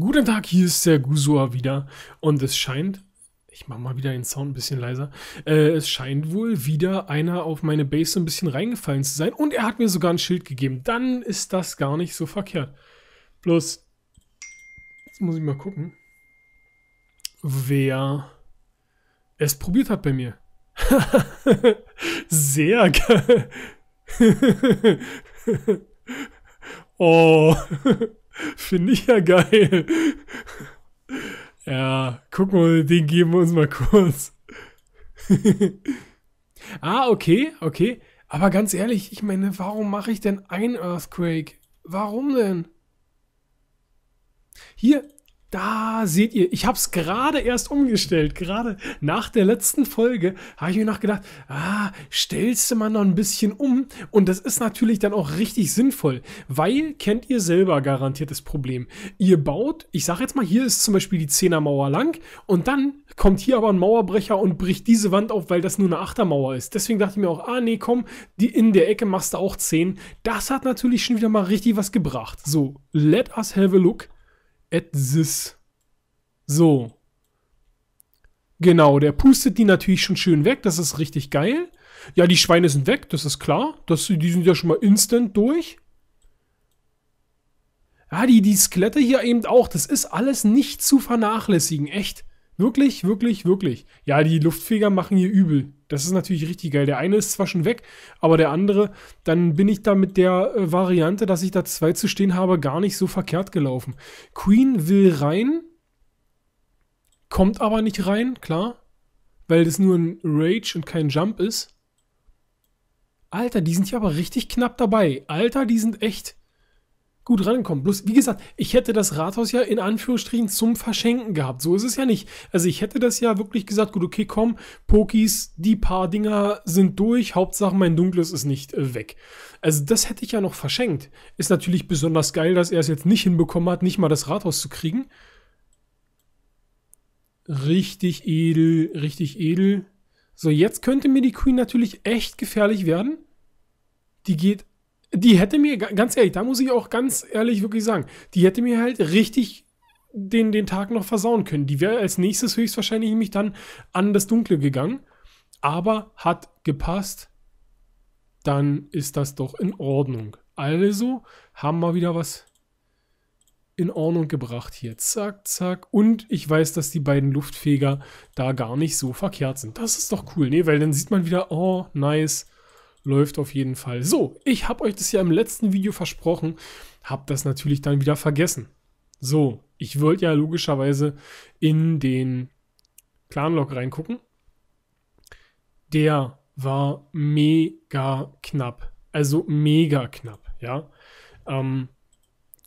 Guten Tag, hier ist der Gusua wieder und es scheint, ich mache mal wieder den Sound ein bisschen leiser, äh, es scheint wohl wieder einer auf meine Base so ein bisschen reingefallen zu sein und er hat mir sogar ein Schild gegeben. Dann ist das gar nicht so verkehrt. Bloß, jetzt muss ich mal gucken, wer es probiert hat bei mir. Sehr geil. oh. Finde ich ja geil. Ja, guck mal, den geben wir uns mal kurz. ah, okay, okay. Aber ganz ehrlich, ich meine, warum mache ich denn ein Earthquake? Warum denn? Hier, da seht ihr, ich habe es gerade erst umgestellt. Gerade nach der letzten Folge habe ich mir noch gedacht, ah, stellst du mal noch ein bisschen um. Und das ist natürlich dann auch richtig sinnvoll, weil kennt ihr selber garantiert das Problem. Ihr baut, ich sage jetzt mal, hier ist zum Beispiel die 10er Mauer lang und dann kommt hier aber ein Mauerbrecher und bricht diese Wand auf, weil das nur eine Achtermauer ist. Deswegen dachte ich mir auch, ah nee, komm, die in der Ecke machst du auch 10. Das hat natürlich schon wieder mal richtig was gebracht. So, let us have a look. Edsis. So. Genau, der pustet die natürlich schon schön weg. Das ist richtig geil. Ja, die Schweine sind weg, das ist klar. Das, die sind ja schon mal instant durch. Ja, ah, die, die Skelette hier eben auch. Das ist alles nicht zu vernachlässigen, echt. Wirklich, wirklich, wirklich. Ja, die Luftfeger machen hier übel. Das ist natürlich richtig geil. Der eine ist zwar schon weg, aber der andere, dann bin ich da mit der äh, Variante, dass ich da zwei zu stehen habe, gar nicht so verkehrt gelaufen. Queen will rein, kommt aber nicht rein, klar, weil das nur ein Rage und kein Jump ist. Alter, die sind hier aber richtig knapp dabei. Alter, die sind echt gut rangekommen. Bloß, wie gesagt, ich hätte das Rathaus ja in Anführungsstrichen zum Verschenken gehabt. So ist es ja nicht. Also ich hätte das ja wirklich gesagt, gut, okay, komm, Pokis, die paar Dinger sind durch, Hauptsache mein Dunkles ist nicht äh, weg. Also das hätte ich ja noch verschenkt. Ist natürlich besonders geil, dass er es jetzt nicht hinbekommen hat, nicht mal das Rathaus zu kriegen. Richtig edel, richtig edel. So, jetzt könnte mir die Queen natürlich echt gefährlich werden. Die geht die hätte mir, ganz ehrlich, da muss ich auch ganz ehrlich wirklich sagen, die hätte mir halt richtig den, den Tag noch versauen können. Die wäre als nächstes höchstwahrscheinlich mich dann an das Dunkle gegangen, aber hat gepasst. Dann ist das doch in Ordnung. Also haben wir wieder was in Ordnung gebracht hier. Zack, zack. Und ich weiß, dass die beiden Luftfeger da gar nicht so verkehrt sind. Das ist doch cool, ne? Weil dann sieht man wieder, oh, nice läuft auf jeden Fall. So, ich habe euch das ja im letzten Video versprochen, habe das natürlich dann wieder vergessen. So, ich wollte ja logischerweise in den Clan-Log reingucken. Der war mega knapp. Also mega knapp, ja. Ähm,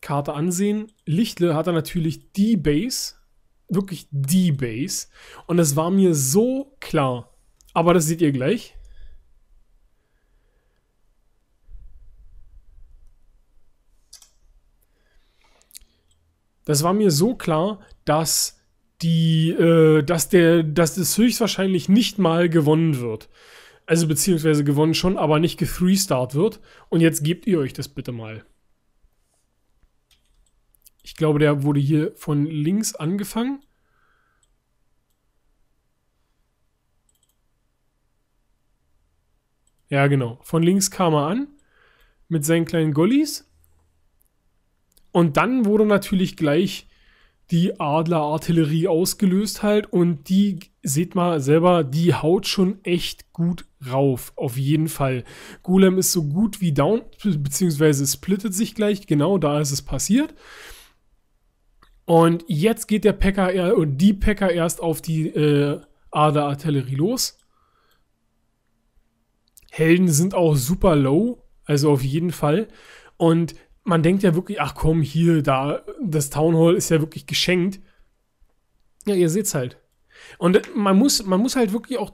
Karte ansehen. Lichtle hat natürlich die Base, wirklich die Base. Und es war mir so klar. Aber das seht ihr gleich. Das war mir so klar, dass die, äh, dass der, dass das höchstwahrscheinlich nicht mal gewonnen wird. Also beziehungsweise gewonnen schon, aber nicht gefreestart wird. Und jetzt gebt ihr euch das bitte mal. Ich glaube, der wurde hier von links angefangen. Ja, genau. Von links kam er an mit seinen kleinen Gullis. Und dann wurde natürlich gleich die Adler-Artillerie ausgelöst halt und die, seht mal selber, die haut schon echt gut rauf, auf jeden Fall. Golem ist so gut wie down, beziehungsweise splittet sich gleich, genau da ist es passiert. Und jetzt geht der Packer, und die Packer erst auf die äh, Adler-Artillerie los. Helden sind auch super low, also auf jeden Fall. Und man denkt ja wirklich, ach komm, hier, da, das Town Hall ist ja wirklich geschenkt. Ja, ihr seht's halt. Und man muss, man muss halt wirklich auch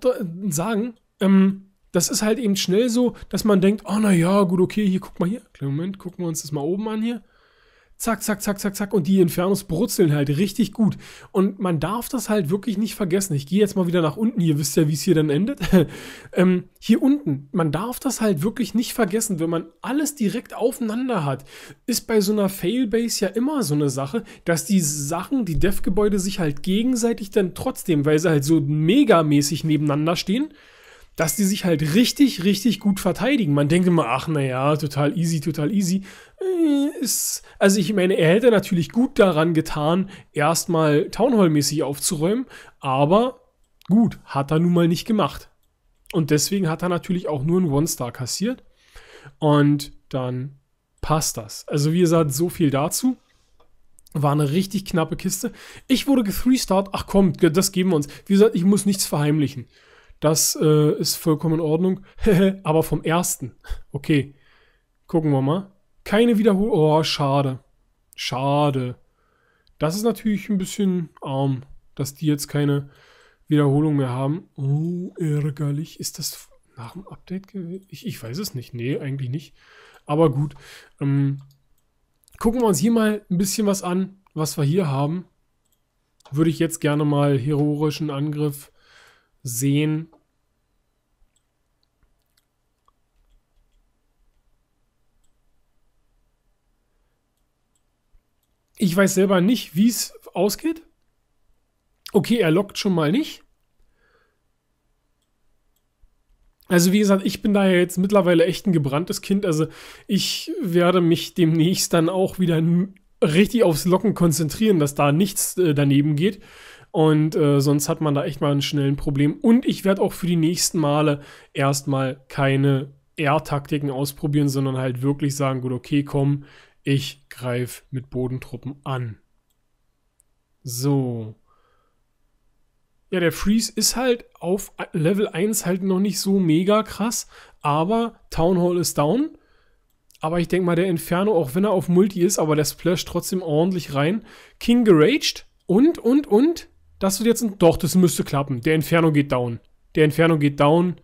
sagen, ähm, das ist halt eben schnell so, dass man denkt, oh naja, gut, okay, hier, guck mal hier, kleinen Moment, gucken wir uns das mal oben an hier zack, zack, zack, zack, zack. Und die Infernos brutzeln halt richtig gut. Und man darf das halt wirklich nicht vergessen. Ich gehe jetzt mal wieder nach unten. Ihr wisst ja, wie es hier dann endet. ähm, hier unten, man darf das halt wirklich nicht vergessen. Wenn man alles direkt aufeinander hat, ist bei so einer Failbase ja immer so eine Sache, dass die Sachen, die Dev-Gebäude sich halt gegenseitig dann trotzdem, weil sie halt so megamäßig nebeneinander stehen, dass die sich halt richtig, richtig gut verteidigen. Man denkt immer, ach, naja, total easy, total easy. Äh, also ich meine, er hätte natürlich gut daran getan, erstmal Townhall-mäßig aufzuräumen, aber gut, hat er nun mal nicht gemacht. Und deswegen hat er natürlich auch nur einen One-Star kassiert. Und dann passt das. Also wie gesagt, so viel dazu. War eine richtig knappe Kiste. Ich wurde gethreestart. Ach komm, das geben wir uns. Wie gesagt, ich muss nichts verheimlichen. Das äh, ist vollkommen in Ordnung. Aber vom ersten. Okay. Gucken wir mal. Keine Wiederholung. Oh, schade. Schade. Das ist natürlich ein bisschen arm, dass die jetzt keine Wiederholung mehr haben. Oh, ärgerlich. Ist das nach dem Update gewesen? Ich, ich, weiß es nicht. Nee, eigentlich nicht. Aber gut. Ähm, gucken wir uns hier mal ein bisschen was an, was wir hier haben. Würde ich jetzt gerne mal heroischen Angriff sehen. Ich weiß selber nicht, wie es ausgeht. Okay, er lockt schon mal nicht. Also wie gesagt, ich bin da jetzt mittlerweile echt ein gebranntes Kind. Also ich werde mich demnächst dann auch wieder richtig aufs Locken konzentrieren, dass da nichts äh, daneben geht. Und äh, sonst hat man da echt mal einen schnellen Problem. Und ich werde auch für die nächsten Male erstmal keine r taktiken ausprobieren, sondern halt wirklich sagen, gut, okay, komm, ich greife mit Bodentruppen an. So. Ja, der Freeze ist halt auf Level 1 halt noch nicht so mega krass, aber Town Hall ist down. Aber ich denke mal, der Inferno, auch wenn er auf Multi ist, aber der Splash trotzdem ordentlich rein. King geraged. Und, und, und. Das wird jetzt ein. Doch, das müsste klappen. Der Inferno geht down. Der Inferno geht down.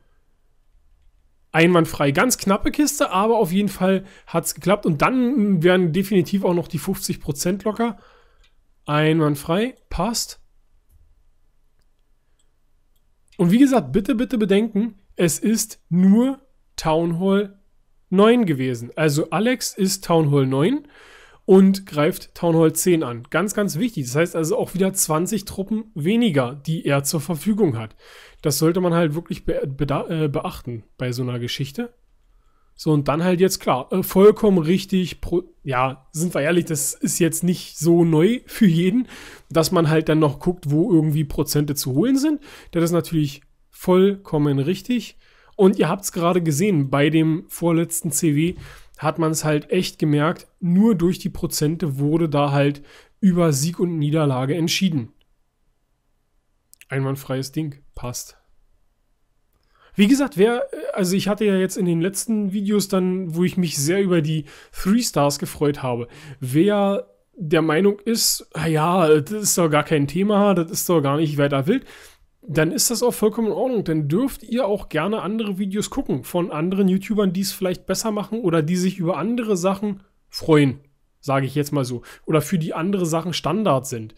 Einwandfrei. Ganz knappe Kiste, aber auf jeden Fall hat es geklappt. Und dann wären definitiv auch noch die 50% locker. Einwandfrei. Passt. Und wie gesagt, bitte, bitte bedenken, es ist nur Town Hall 9 gewesen. Also Alex ist Town Hall 9 und greift Town Hall 10 an. Ganz, ganz wichtig. Das heißt also auch wieder 20 Truppen weniger, die er zur Verfügung hat. Das sollte man halt wirklich be äh, beachten bei so einer Geschichte. So, und dann halt jetzt klar, äh, vollkommen richtig, ja, sind wir ehrlich, das ist jetzt nicht so neu für jeden, dass man halt dann noch guckt, wo irgendwie Prozente zu holen sind. Das ist natürlich vollkommen richtig. Und ihr habt es gerade gesehen, bei dem vorletzten CW hat man es halt echt gemerkt, nur durch die Prozente wurde da halt über Sieg und Niederlage entschieden. Einwandfreies Ding, passt. Wie gesagt, wer, äh, also ich hatte ja jetzt in den letzten Videos dann, wo ich mich sehr über die Three Stars gefreut habe, wer der Meinung ist, ah ja, das ist doch gar kein Thema, das ist doch gar nicht weiter wild, dann ist das auch vollkommen in Ordnung. Dann dürft ihr auch gerne andere Videos gucken von anderen YouTubern, die es vielleicht besser machen oder die sich über andere Sachen freuen, sage ich jetzt mal so, oder für die andere Sachen Standard sind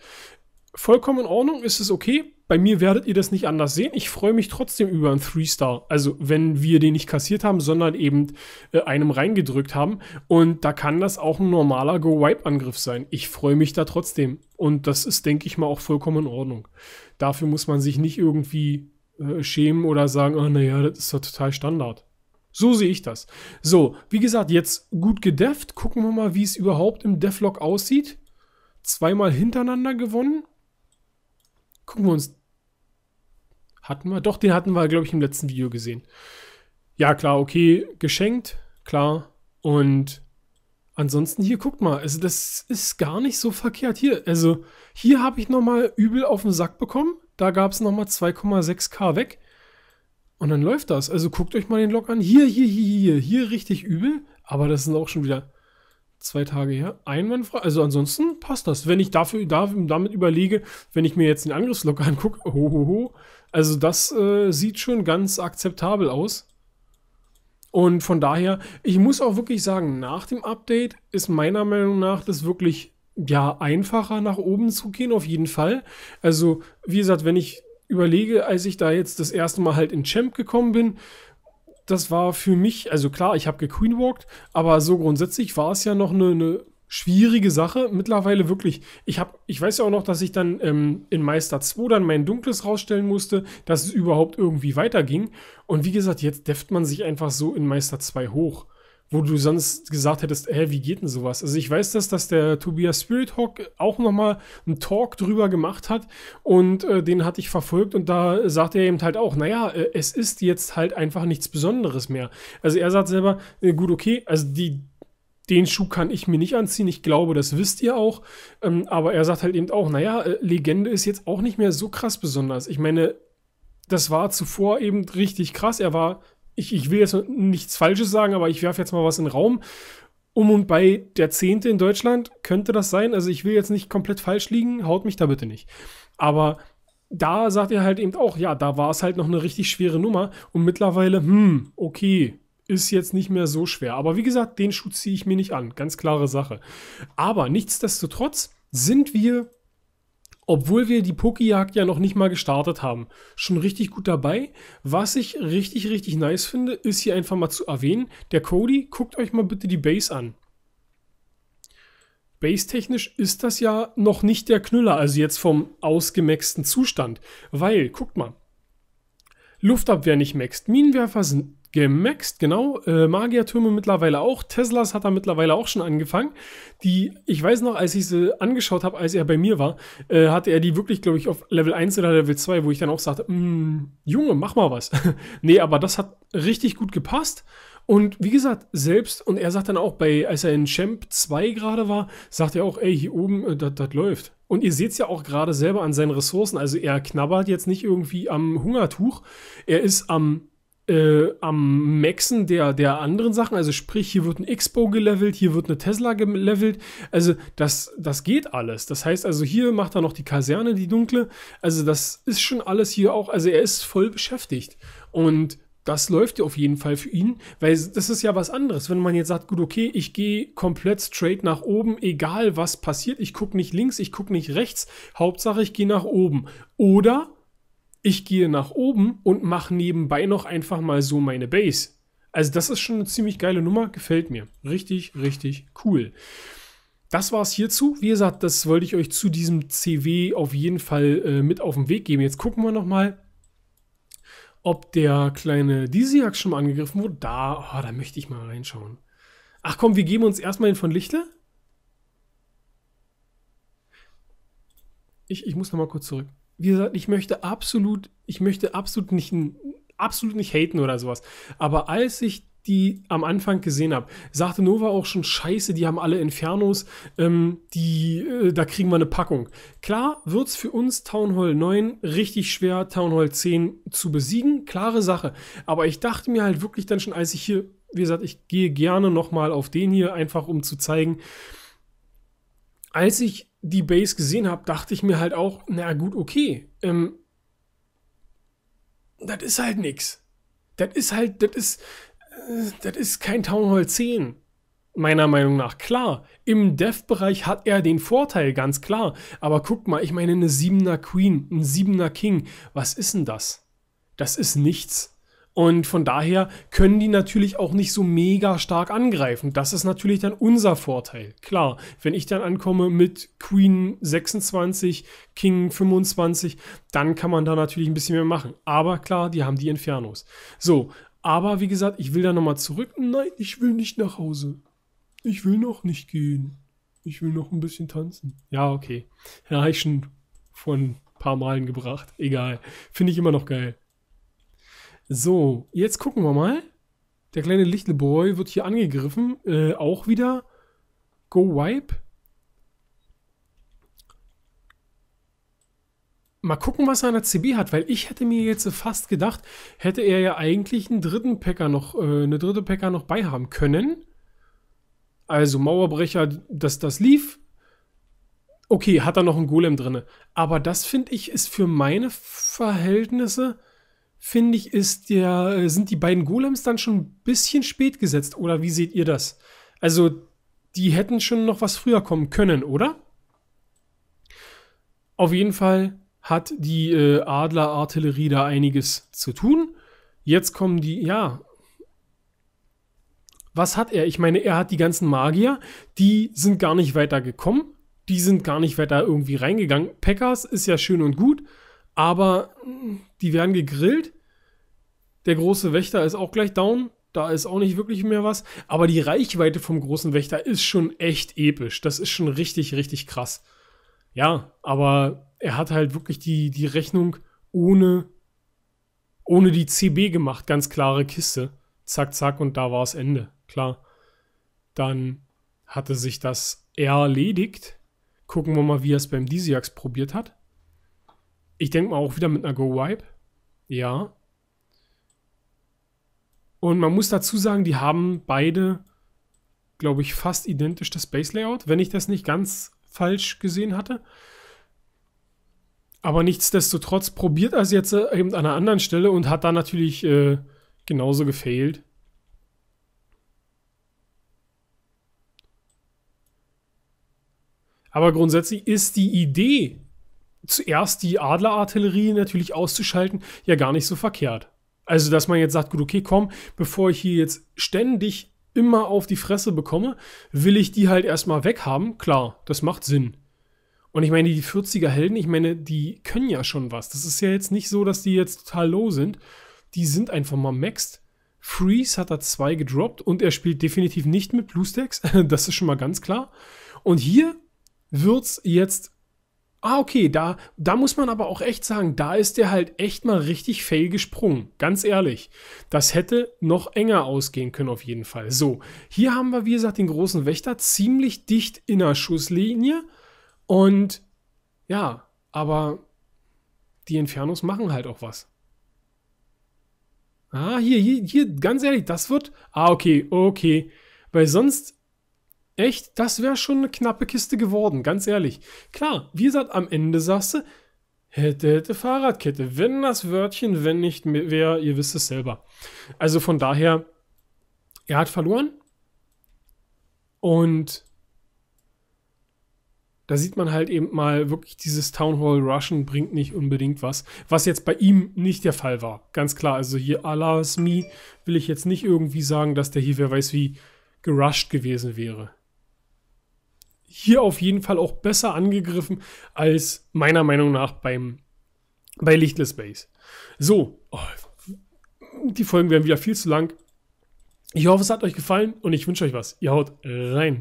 vollkommen in Ordnung, ist es okay. Bei mir werdet ihr das nicht anders sehen. Ich freue mich trotzdem über einen Three-Star. Also, wenn wir den nicht kassiert haben, sondern eben äh, einem reingedrückt haben. Und da kann das auch ein normaler Go-Wipe-Angriff sein. Ich freue mich da trotzdem. Und das ist, denke ich mal, auch vollkommen in Ordnung. Dafür muss man sich nicht irgendwie äh, schämen oder sagen, oh, naja, das ist doch total Standard. So sehe ich das. So, wie gesagt, jetzt gut gedefft. Gucken wir mal, wie es überhaupt im Devlog aussieht. Zweimal hintereinander gewonnen. Gucken wir uns. Hatten wir? Doch, den hatten wir, glaube ich, im letzten Video gesehen. Ja, klar, okay, geschenkt, klar. Und ansonsten hier, guckt mal, also das ist gar nicht so verkehrt. Hier, also hier habe ich nochmal übel auf den Sack bekommen. Da gab es nochmal 2,6k weg. Und dann läuft das. Also guckt euch mal den Log an. Hier, hier, hier, hier, hier richtig übel. Aber das sind auch schon wieder zwei Tage her, einwandfrei. Also ansonsten passt das. Wenn ich dafür, dafür damit überlege, wenn ich mir jetzt den Angriffslog angucke, hohoho, also das äh, sieht schon ganz akzeptabel aus. Und von daher, ich muss auch wirklich sagen, nach dem Update ist meiner Meinung nach das wirklich ja einfacher nach oben zu gehen auf jeden Fall. Also wie gesagt, wenn ich überlege, als ich da jetzt das erste Mal halt in Champ gekommen bin, das war für mich, also klar, ich habe gequeenwalked, aber so grundsätzlich war es ja noch eine, eine schwierige Sache. Mittlerweile wirklich, ich hab, ich weiß ja auch noch, dass ich dann ähm, in Meister 2 dann mein Dunkles rausstellen musste, dass es überhaupt irgendwie weiterging. Und wie gesagt, jetzt deft man sich einfach so in Meister 2 hoch wo du sonst gesagt hättest, hä, wie geht denn sowas? Also ich weiß das, dass der Tobias Spirithawk auch nochmal einen Talk drüber gemacht hat und äh, den hatte ich verfolgt und da sagt er eben halt auch, naja, äh, es ist jetzt halt einfach nichts Besonderes mehr. Also er sagt selber, äh, gut, okay, also die, den Schuh kann ich mir nicht anziehen. Ich glaube, das wisst ihr auch. Ähm, aber er sagt halt eben auch, naja, äh, Legende ist jetzt auch nicht mehr so krass besonders. Ich meine, das war zuvor eben richtig krass. Er war ich, ich will jetzt nichts Falsches sagen, aber ich werfe jetzt mal was in den Raum. Um und bei der Zehnte in Deutschland könnte das sein. Also ich will jetzt nicht komplett falsch liegen, haut mich da bitte nicht. Aber da sagt er halt eben auch, ja, da war es halt noch eine richtig schwere Nummer und mittlerweile, hm, okay, ist jetzt nicht mehr so schwer. Aber wie gesagt, den Schuh ziehe ich mir nicht an, ganz klare Sache. Aber nichtsdestotrotz sind wir obwohl wir die Pokéjagd ja noch nicht mal gestartet haben. Schon richtig gut dabei. Was ich richtig, richtig nice finde, ist hier einfach mal zu erwähnen, der Cody, guckt euch mal bitte die Base an. Base-technisch ist das ja noch nicht der Knüller, also jetzt vom ausgemaxten Zustand. Weil, guckt mal, Luftabwehr nicht maxt, Minenwerfer sind Gemaxt, genau. Äh, Magiertürme mittlerweile auch. Teslas hat er mittlerweile auch schon angefangen. Die, ich weiß noch, als ich sie angeschaut habe, als er bei mir war, äh, hatte er die wirklich, glaube ich, auf Level 1 oder Level 2, wo ich dann auch sagte, mm, Junge, mach mal was. nee, aber das hat richtig gut gepasst. Und wie gesagt, selbst, und er sagt dann auch, bei, als er in Champ 2 gerade war, sagt er auch, ey, hier oben, äh, das läuft. Und ihr seht es ja auch gerade selber an seinen Ressourcen. Also er knabbert jetzt nicht irgendwie am Hungertuch. Er ist am äh, am Maxen der, der anderen Sachen. Also sprich, hier wird ein Expo gelevelt, hier wird eine Tesla gelevelt. Also das, das geht alles. Das heißt also, hier macht er noch die Kaserne, die dunkle. Also das ist schon alles hier auch. Also er ist voll beschäftigt. Und das läuft ja auf jeden Fall für ihn, weil das ist ja was anderes. Wenn man jetzt sagt, gut, okay, ich gehe komplett straight nach oben, egal was passiert, ich gucke nicht links, ich gucke nicht rechts, Hauptsache ich gehe nach oben. Oder ich gehe nach oben und mache nebenbei noch einfach mal so meine Base. Also das ist schon eine ziemlich geile Nummer, gefällt mir. Richtig, richtig cool. Das war es hierzu. Wie gesagt, das wollte ich euch zu diesem CW auf jeden Fall äh, mit auf den Weg geben. Jetzt gucken wir noch mal, ob der kleine Disiak schon mal angegriffen wurde. Da, oh, da möchte ich mal reinschauen. Ach komm, wir geben uns erstmal den von Lichtle. Ich, ich muss noch mal kurz zurück wie gesagt, ich möchte absolut, ich möchte absolut nicht, absolut nicht haten oder sowas. Aber als ich die am Anfang gesehen habe, sagte Nova auch schon Scheiße, die haben alle Infernos, ähm, die, äh, da kriegen wir eine Packung. Klar wird es für uns Town Hall 9 richtig schwer, Town Hall 10 zu besiegen, klare Sache. Aber ich dachte mir halt wirklich dann schon, als ich hier, wie gesagt, ich gehe gerne nochmal auf den hier, einfach um zu zeigen, als ich die Base gesehen habe, dachte ich mir halt auch, na gut, okay. Ähm, das ist halt nix. Das ist halt, das ist, äh, das ist kein Town Hall 10. Meiner Meinung nach, klar. Im Dev-Bereich hat er den Vorteil, ganz klar. Aber guck mal, ich meine, eine 7er Queen, ein 7er King, was ist denn das? Das ist nichts. Und von daher können die natürlich auch nicht so mega stark angreifen. Das ist natürlich dann unser Vorteil. Klar, wenn ich dann ankomme mit Queen 26, King 25, dann kann man da natürlich ein bisschen mehr machen. Aber klar, die haben die Infernos. So, aber wie gesagt, ich will da nochmal zurück. Nein, ich will nicht nach Hause. Ich will noch nicht gehen. Ich will noch ein bisschen tanzen. Ja, okay. Ja, ich schon von ein paar Malen gebracht. Egal. Finde ich immer noch geil. So, jetzt gucken wir mal. Der kleine Lichtleboy wird hier angegriffen. Äh, auch wieder. Go Wipe. Mal gucken, was er an der CB hat, weil ich hätte mir jetzt fast gedacht, hätte er ja eigentlich einen dritten Packer noch, äh, eine dritte Packer noch beihaben können. Also Mauerbrecher, dass das lief. Okay, hat er noch einen Golem drin. Aber das finde ich ist für meine Verhältnisse finde ich, ist der, äh, sind die beiden Golems dann schon ein bisschen spät gesetzt. Oder wie seht ihr das? Also, die hätten schon noch was früher kommen können, oder? Auf jeden Fall hat die äh, adler da einiges zu tun. Jetzt kommen die, ja. Was hat er? Ich meine, er hat die ganzen Magier, die sind gar nicht weiter gekommen, die sind gar nicht weiter irgendwie reingegangen. Packers ist ja schön und gut, aber die werden gegrillt. Der große Wächter ist auch gleich down. Da ist auch nicht wirklich mehr was. Aber die Reichweite vom großen Wächter ist schon echt episch. Das ist schon richtig, richtig krass. Ja, aber er hat halt wirklich die, die Rechnung ohne, ohne die CB gemacht. Ganz klare Kiste. Zack, zack, und da war es Ende. Klar. Dann hatte sich das erledigt. Gucken wir mal, wie er es beim Disiax probiert hat. Ich denke mal auch wieder mit einer Go-Wipe. Ja. Und man muss dazu sagen, die haben beide, glaube ich, fast identisch das Base-Layout, wenn ich das nicht ganz falsch gesehen hatte. Aber nichtsdestotrotz probiert er es jetzt äh, eben an einer anderen Stelle und hat da natürlich äh, genauso gefailt. Aber grundsätzlich ist die Idee zuerst die Adlerartillerie natürlich auszuschalten, ja gar nicht so verkehrt. Also, dass man jetzt sagt, gut, okay, komm, bevor ich hier jetzt ständig immer auf die Fresse bekomme, will ich die halt erstmal weghaben. Klar, das macht Sinn. Und ich meine, die 40er Helden, ich meine, die können ja schon was. Das ist ja jetzt nicht so, dass die jetzt total low sind. Die sind einfach mal maxed. Freeze hat da zwei gedroppt und er spielt definitiv nicht mit Blue Stacks. Das ist schon mal ganz klar. Und hier wird's jetzt Ah, okay, da, da muss man aber auch echt sagen, da ist der halt echt mal richtig fail gesprungen. Ganz ehrlich. Das hätte noch enger ausgehen können, auf jeden Fall. So, hier haben wir, wie gesagt, den großen Wächter ziemlich dicht in der Schusslinie. Und ja, aber die Infernos machen halt auch was. Ah, hier, hier, hier, ganz ehrlich, das wird. Ah, okay, okay. Weil sonst Echt? Das wäre schon eine knappe Kiste geworden, ganz ehrlich. Klar, wie gesagt, am Ende sagst du, hätte, hätte Fahrradkette. Wenn das Wörtchen, wenn nicht wer, ihr wisst es selber. Also von daher, er hat verloren. Und da sieht man halt eben mal wirklich dieses Town Hall Russian bringt nicht unbedingt was, was jetzt bei ihm nicht der Fall war. Ganz klar, also hier Allah's Me will ich jetzt nicht irgendwie sagen, dass der hier wer weiß wie gerusht gewesen wäre hier auf jeden Fall auch besser angegriffen als meiner Meinung nach beim, bei Lichtless Base. So, oh, die Folgen werden wieder viel zu lang. Ich hoffe, es hat euch gefallen und ich wünsche euch was. Ihr haut rein.